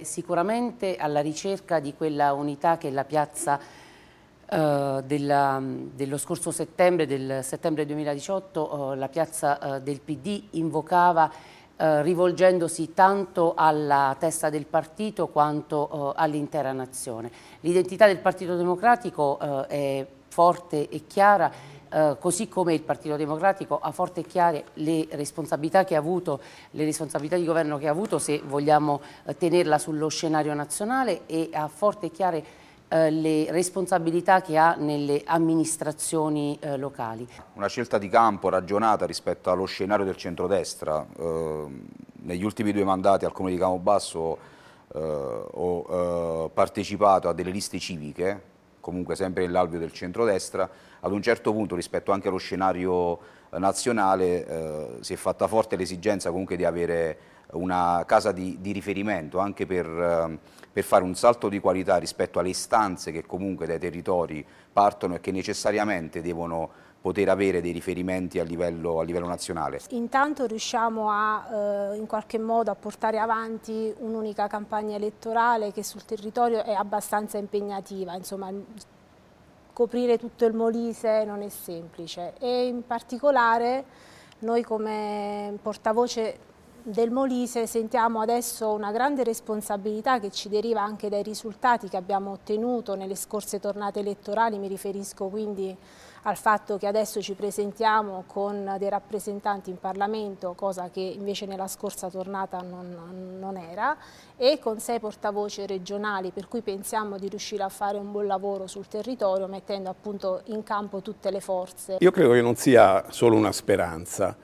Sicuramente alla ricerca di quella unità che è la piazza eh, della, dello scorso settembre, del settembre 2018, eh, la piazza eh, del PD invocava eh, rivolgendosi tanto alla testa del partito quanto eh, all'intera nazione. L'identità del Partito Democratico eh, è forte e chiara eh, così come il Partito Democratico ha forte e chiare le responsabilità che ha avuto, le responsabilità di governo che ha avuto se vogliamo eh, tenerla sullo scenario nazionale e ha forte e chiare eh, le responsabilità che ha nelle amministrazioni eh, locali. Una scelta di campo ragionata rispetto allo scenario del centrodestra. Eh, negli ultimi due mandati al Comune di Camobasso eh, ho eh, partecipato a delle liste civiche comunque sempre nell'alveo del centrodestra, ad un certo punto rispetto anche allo scenario eh, nazionale eh, si è fatta forte l'esigenza comunque di avere una casa di, di riferimento anche per, ehm, per, fare un salto di qualità rispetto alle istanze che comunque dai territori partono e che necessariamente devono poter avere dei riferimenti a livello, a livello nazionale. Intanto riusciamo a, eh, in qualche modo a portare avanti un'unica campagna elettorale che sul territorio è abbastanza impegnativa, insomma coprire tutto il Molise non è semplice e in particolare noi come portavoce del Molise sentiamo adesso una grande responsabilità che ci deriva anche dai risultati che abbiamo ottenuto nelle scorse tornate elettorali, mi riferisco quindi al fatto che adesso ci presentiamo con dei rappresentanti in Parlamento, cosa che invece nella scorsa tornata non, non, era, e con sei portavoce regionali, per cui pensiamo di riuscire a fare un buon lavoro sul territorio mettendo appunto in campo tutte le forze. Io credo che non sia solo una speranza,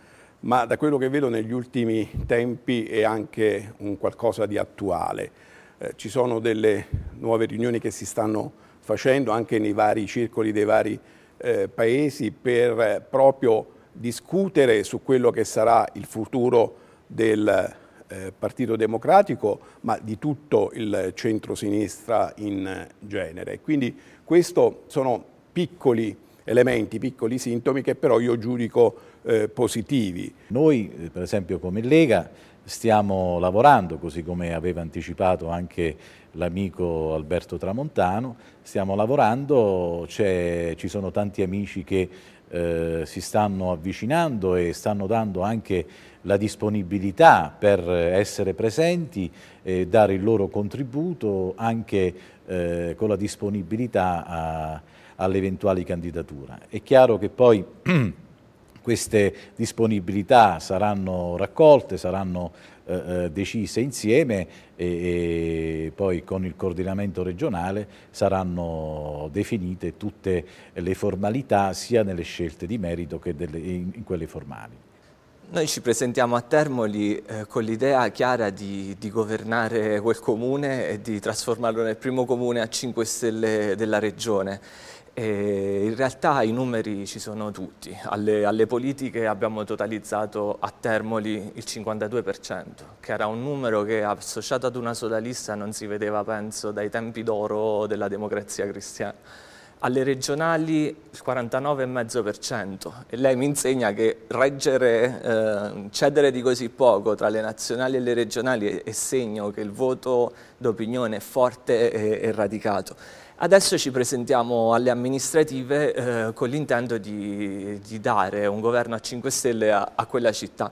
ma da quello che vedo negli ultimi tempi è anche un qualcosa di attuale. Eh, ci sono delle nuove riunioni che si stanno facendo anche nei vari circoli dei vari eh, paesi per eh, proprio discutere su quello che sarà il futuro del eh, Partito Democratico, ma di tutto il centro-sinistra in genere. Quindi questi sono piccoli elementi, piccoli sintomi che però io giudico eh, positivi. Noi, eh, per esempio, come Lega stiamo lavorando, così come aveva anticipato anche l'amico Alberto Tramontano, stiamo lavorando, ci sono tanti amici che eh, si stanno avvicinando e stanno dando anche la disponibilità per essere presenti e dare il loro contributo anche eh, con la disponibilità all'eventuale candidatura. È chiaro che poi queste disponibilità saranno raccolte, saranno eh, eh, decise insieme e, e, poi con il coordinamento regionale saranno definite tutte le formalità sia nelle scelte di merito che delle, in, in quelle formali. Noi ci presentiamo a Termoli eh, con l'idea chiara di, di, governare quel comune e di trasformarlo nel primo comune a 5 stelle della regione. E eh, in realtà i numeri ci sono tutti. Alle, alle, politiche abbiamo totalizzato a Termoli il 52%, che era un numero che associato ad una sola lista non si vedeva, penso, dai tempi d'oro della democrazia cristiana alle regionali il 49,5% e lei mi insegna che reggere, eh, cedere di così poco tra le nazionali e le regionali è, segno che il voto d'opinione è forte e, e radicato. Adesso ci presentiamo alle amministrative eh, con l'intento di, di, dare un governo a 5 Stelle a, a quella città.